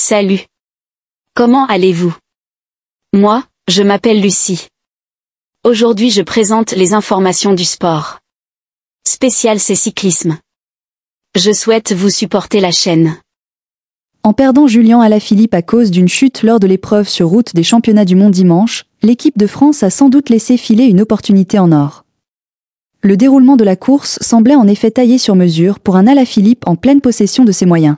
Salut. Comment allez-vous Moi, je m'appelle Lucie. Aujourd'hui je présente les informations du sport. Spécial c'est cyclisme. Je souhaite vous supporter la chaîne. En perdant Julien Alaphilippe à cause d'une chute lors de l'épreuve sur route des championnats du monde dimanche, l'équipe de France a sans doute laissé filer une opportunité en or. Le déroulement de la course semblait en effet taillé sur mesure pour un Alaphilippe en pleine possession de ses moyens.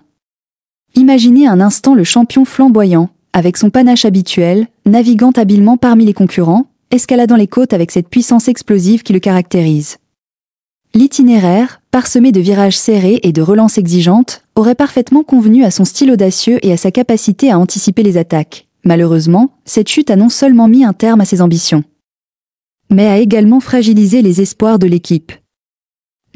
Imaginez un instant le champion flamboyant, avec son panache habituel, naviguant habilement parmi les concurrents, escaladant les côtes avec cette puissance explosive qui le caractérise. L'itinéraire, parsemé de virages serrés et de relances exigeantes, aurait parfaitement convenu à son style audacieux et à sa capacité à anticiper les attaques. Malheureusement, cette chute a non seulement mis un terme à ses ambitions, mais a également fragilisé les espoirs de l'équipe.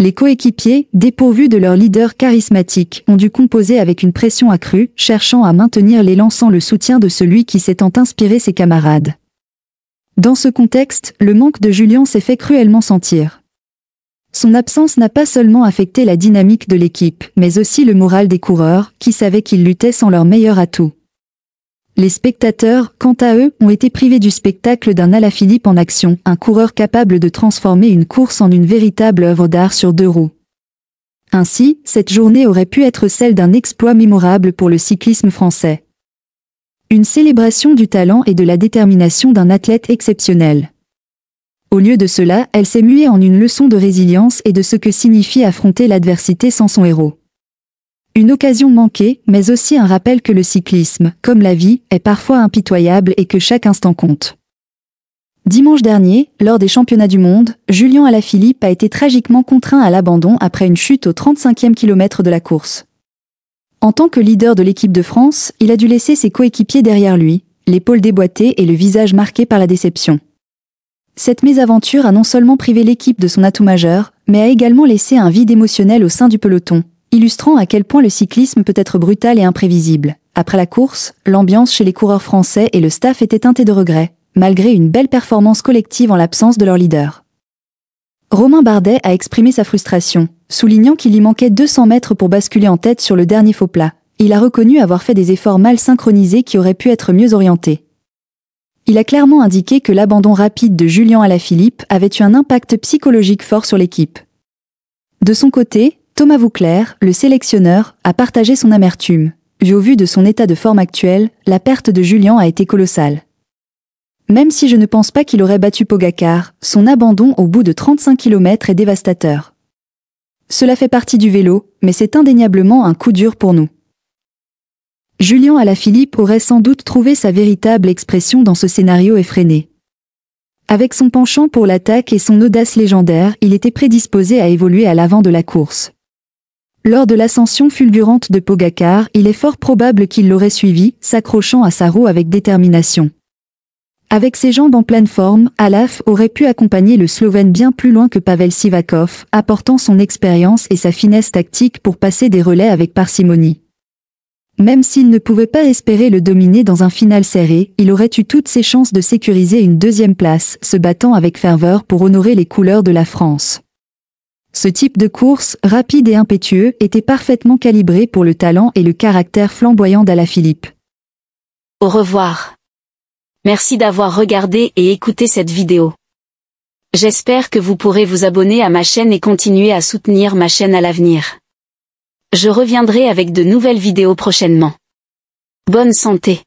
Les coéquipiers, dépourvus de leur leader charismatique, ont dû composer avec une pression accrue, cherchant à maintenir l'élan sans le soutien de celui qui s'étant inspiré ses camarades. Dans ce contexte, le manque de Julien s'est fait cruellement sentir. Son absence n'a pas seulement affecté la dynamique de l'équipe, mais aussi le moral des coureurs, qui savaient qu'ils luttaient sans leur meilleur atout. Les spectateurs, quant à eux, ont été privés du spectacle d'un Alaphilippe en action, un coureur capable de transformer une course en une véritable œuvre d'art sur deux roues. Ainsi, cette journée aurait pu être celle d'un exploit mémorable pour le cyclisme français. Une célébration du talent et de la détermination d'un athlète exceptionnel. Au lieu de cela, elle s'est muée en une leçon de résilience et de ce que signifie affronter l'adversité sans son héros. Une occasion manquée, mais aussi un rappel que le cyclisme, comme la vie, est parfois impitoyable et que chaque instant compte. Dimanche dernier, lors des championnats du monde, Julien Alaphilippe a été tragiquement contraint à l'abandon après une chute au 35e kilomètre de la course. En tant que leader de l'équipe de France, il a dû laisser ses coéquipiers derrière lui, l'épaule déboîtée et le visage marqué par la déception. Cette mésaventure a non seulement privé l'équipe de son atout majeur, mais a également laissé un vide émotionnel au sein du peloton, illustrant à quel point le cyclisme peut être brutal et imprévisible. Après la course, l'ambiance chez les coureurs français et le staff était teintée de regrets, malgré une belle performance collective en l'absence de leur leader. Romain Bardet a exprimé sa frustration, soulignant qu'il y manquait 200 mètres pour basculer en tête sur le dernier faux plat. Il a reconnu avoir fait des efforts mal synchronisés qui auraient pu être mieux orientés. Il a clairement indiqué que l'abandon rapide de Julien Alaphilippe avait eu un impact psychologique fort sur l'équipe. De son côté, Thomas Vouclair, le sélectionneur, a partagé son amertume. Vu au vu de son état de forme actuel, la perte de Julien a été colossale. Même si je ne pense pas qu'il aurait battu Pogacar, son abandon au bout de 35 km est dévastateur. Cela fait partie du vélo, mais c'est indéniablement un coup dur pour nous. Julien Alaphilippe aurait sans doute trouvé sa véritable expression dans ce scénario effréné. Avec son penchant pour l'attaque et son audace légendaire, il était prédisposé à évoluer à l'avant de la course. Lors de l'ascension fulgurante de Pogacar, il est fort probable qu'il l'aurait suivi, s'accrochant à sa roue avec détermination. Avec ses jambes en pleine forme, Alaf aurait pu accompagner le Slovène bien plus loin que Pavel Sivakov, apportant son expérience et sa finesse tactique pour passer des relais avec parcimonie. Même s'il ne pouvait pas espérer le dominer dans un final serré, il aurait eu toutes ses chances de sécuriser une deuxième place, se battant avec ferveur pour honorer les couleurs de la France. Ce type de course, rapide et impétueux, était parfaitement calibré pour le talent et le caractère flamboyant Philippe. Au revoir. Merci d'avoir regardé et écouté cette vidéo. J'espère que vous pourrez vous abonner à ma chaîne et continuer à soutenir ma chaîne à l'avenir. Je reviendrai avec de nouvelles vidéos prochainement. Bonne santé